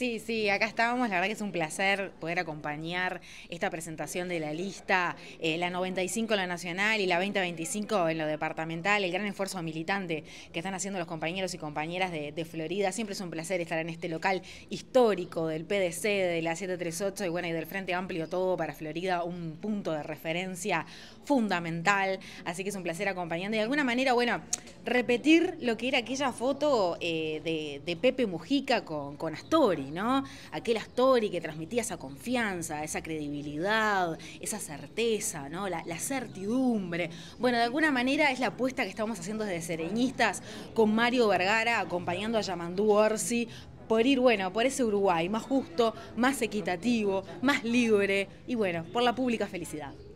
Sí, sí, acá estábamos. La verdad que es un placer poder acompañar esta presentación de la lista, eh, la 95 en lo nacional y la 2025 en lo departamental, el gran esfuerzo militante que están haciendo los compañeros y compañeras de, Florida. Siempre es un placer estar en este local histórico del PDC, de la 738 y bueno, y del Frente Amplio todo para Florida, un punto de referencia fundamental. Así que es un placer acompañar, Y de alguna manera, bueno, repetir lo que era aquella foto eh, de, Pepe Mujica con, Astori, ¿no? Aquel Astori que transmitía esa confianza, esa credibilidad, esa certeza, ¿no? La, certidumbre. Bueno, de alguna manera es la apuesta que estamos haciendo desde Sereñistas con Mario Vergara acompañando a Yamandú Orsi por ir, bueno, por ese Uruguay más justo, más equitativo, más libre y, bueno, por la pública felicidad.